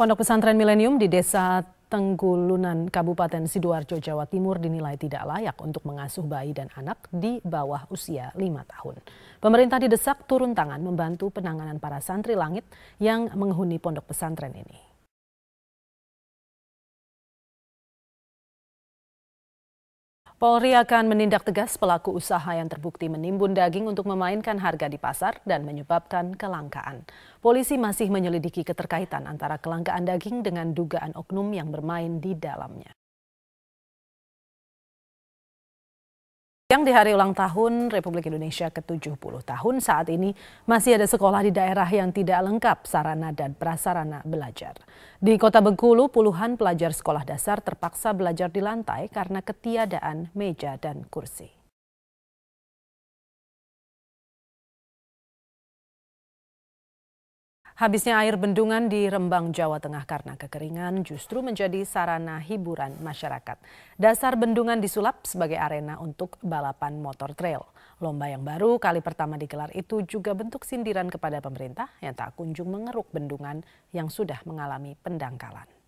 Pondok pesantren Milenium di Desa Tenggulunan, Kabupaten Sidoarjo, Jawa Timur dinilai tidak layak untuk mengasuh bayi dan anak di bawah usia 5 tahun. Pemerintah didesak turun tangan membantu penanganan para santri langit yang menghuni pondok pesantren ini. Polri akan menindak tegas pelaku usaha yang terbukti menimbun daging untuk memainkan harga di pasar dan menyebabkan kelangkaan. Polisi masih menyelidiki keterkaitan antara kelangkaan daging dengan dugaan oknum yang bermain di dalamnya. Yang di hari ulang tahun Republik Indonesia ke-70 tahun saat ini masih ada sekolah di daerah yang tidak lengkap sarana dan prasarana belajar. Di Kota Bengkulu, puluhan pelajar sekolah dasar terpaksa belajar di lantai karena ketiadaan meja dan kursi. Habisnya air bendungan di Rembang, Jawa Tengah karena kekeringan justru menjadi sarana hiburan masyarakat. Dasar bendungan disulap sebagai arena untuk balapan motor trail. Lomba yang baru kali pertama digelar itu juga bentuk sindiran kepada pemerintah yang tak kunjung mengeruk bendungan yang sudah mengalami pendangkalan.